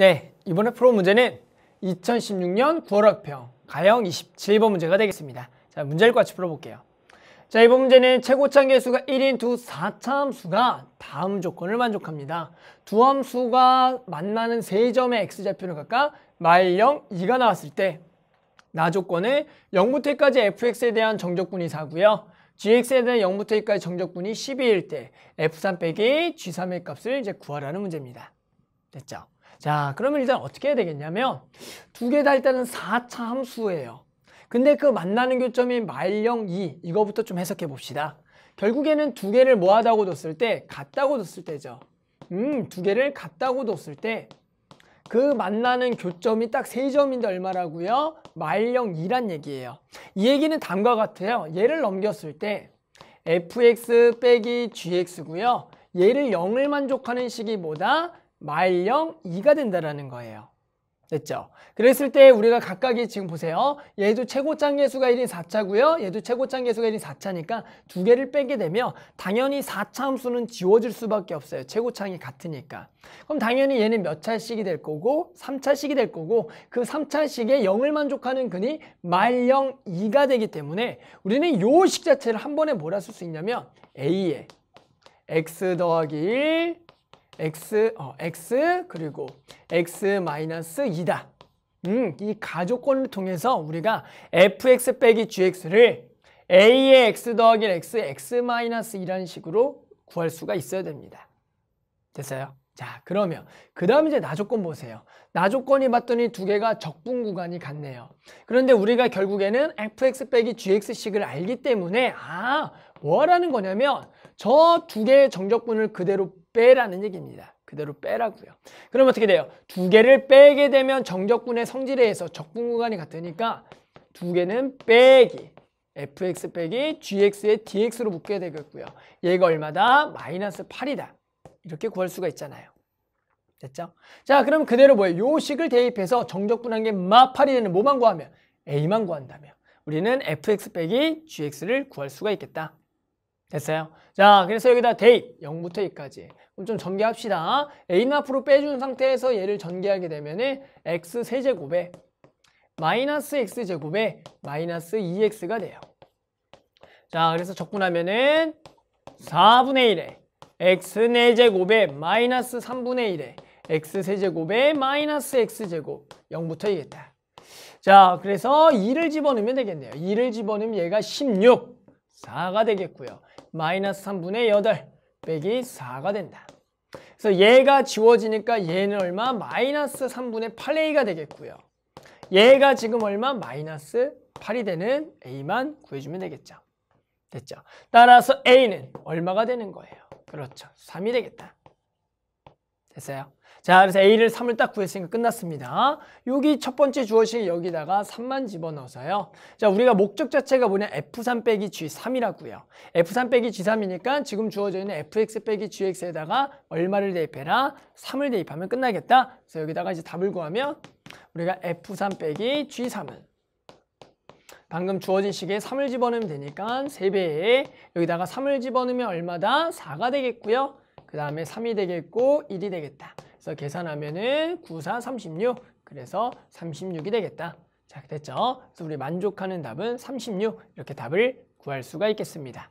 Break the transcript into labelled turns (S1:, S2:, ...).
S1: 네, 이번에 프로 문제는 2016년 9월 학평 가형 27번 문제가 되겠습니다. 자, 문제를 같이 풀어볼게요. 자, 이번 문제는 최고차 계수가 1인 두 4차 함수가 다음 조건을 만족합니다. 두 함수가 만나는 세 점의 x좌표는 각각 마일 0, 2가 나왔을 때 나 조건에 0부터 1까지 fx에 대한 정적분이 4고요. gx에 대한 0부터 2까지 정적분이 12일 때 f3 빼기 g3의 값을 이제 구하라는 문제입니다. 됐죠? 자 그러면 일단 어떻게 해야 되겠냐면 두 개 다 일단은 4차 함수예요. 근데 그 만나는 교점인 말령2 이거부터 좀 해석해 봅시다. 결국에는 두 개를 뭐하다고 뒀을 때 같다고 뒀을 때죠. 음, 두 개를 같다고 뒀을 때 그 만나는 교점이 딱3 점인데 얼마라고요? 말령 2란 얘기예요. 이 얘기는 다음과 같아요. 얘를 넘겼을 때 fx 빼기 gx고요. 얘를 0을 만족하는 식이 뭐다? 마일령 2가 된다라는 거예요. 됐죠? 그랬을 때 우리가 각각이 지금 보세요. 얘도 최고장 계수가 1인 4차고요. 얘도 최고장 계수가 1인 4차니까 두 개를 빼게 되면 당연히 4차 함수는 지워질 수밖에 없어요. 최고창이 같으니까. 그럼 당연히 얘는 몇차씩이될 거고 3차씩이될 거고 그3차씩에 0을 만족하는 근이 말령 2가 되기 때문에 우리는 요 식 자체를 한 번에 몰아 쓸수 있냐면 A에 x 더하기 1 x, 어, x 그리고 x 마이너스 2다. 음, 이 가족권을 통해서 우리가 fx 빼기 gx를 a의 x 더하기 x, x 마이너스 2라는 식으로 구할 수가 있어야 됩니다. 됐어요? 자, 그러면 그 다음 이제 나조건 보세요. 나조건이 봤더니 두 개가 적분 구간이 같네요. 그런데 우리가 결국에는 fx 빼기 gx식을 알기 때문에 아, 뭐라는 거냐면 저 두 개의 정적분을 그대로 빼라는 얘기입니다. 그대로 빼라고요. 그럼 어떻게 돼요? 두 개를 빼게 되면 정적분의 성질에 의해서 적분 구간이 같으니까 두 개는 빼기 fx 빼기 g x 의 dx로 묶게 되겠고요. 얘가 얼마다? 마이너스 8이다. 이렇게 구할 수가 있잖아요. 됐죠? 자 그럼 그대로 뭐예요? 요 식을 대입해서 정적분한 게 마팔이 되는 뭐만 구하면 a만 구한다면 우리는 fx 빼기 gx를 구할 수가 있겠다. 됐어요? 자, 그래서 여기다 데이 0부터 2까지 그럼 좀 전개합시다. a는 앞으로 빼준 상태에서 얘를 전개하게 되면 은 x 세제곱에 마이너스 x제곱에 마이너스 2x가 e 돼요. 자, 그래서 적분하면은 4분의 1에 x 4제곱에 마이너스 3분의 1에 x 세제곱에 마이너스 x제곱 0부터 2겠다. 자, 그래서 2를 집어넣으면 되겠네요. 2를 집어넣으면 얘가 16, 4가 되겠고요. 마이너스 3분의 8 빼기 4가 된다. 그래서 얘가 지워지니까 얘는 얼마? 마이너스 3분의 8A가 되겠고요. 얘가 지금 얼마? 마이너스 8이 되는 A만 구해주면 되겠죠. 됐죠? 따라서 A는 얼마가 되는 거예요? 그렇죠. 3이 되겠다. 됐어요. 자, 그래서 A를 3을 딱 구했으니까 끝났습니다. 여기 첫 번째 주어식 여기다가 3만 집어넣어서요. 자, 우리가 목적 자체가 뭐냐? F3 빼기 G3이라고요. F3 빼기 G3이니까 지금 주어져 있는 FX 빼기 GX에다가 얼마를 대입해라? 3을 대입하면 끝나겠다. 그래서 여기다가 이제 답을 구하면 우리가 F3 빼기 G3은 방금 주어진 식에 3을 집어넣으면 되니까 3배에 여기다가 3을 집어넣으면 얼마다? 4가 되겠고요. 그 다음에 3이 되겠고 1이 되겠다. 그래서 계산하면은 9, 4, 36. 그래서 36이 되겠다. 자, 됐죠? 그래서 우리 만족하는 답은 36. 이렇게 답을 구할 수가 있겠습니다.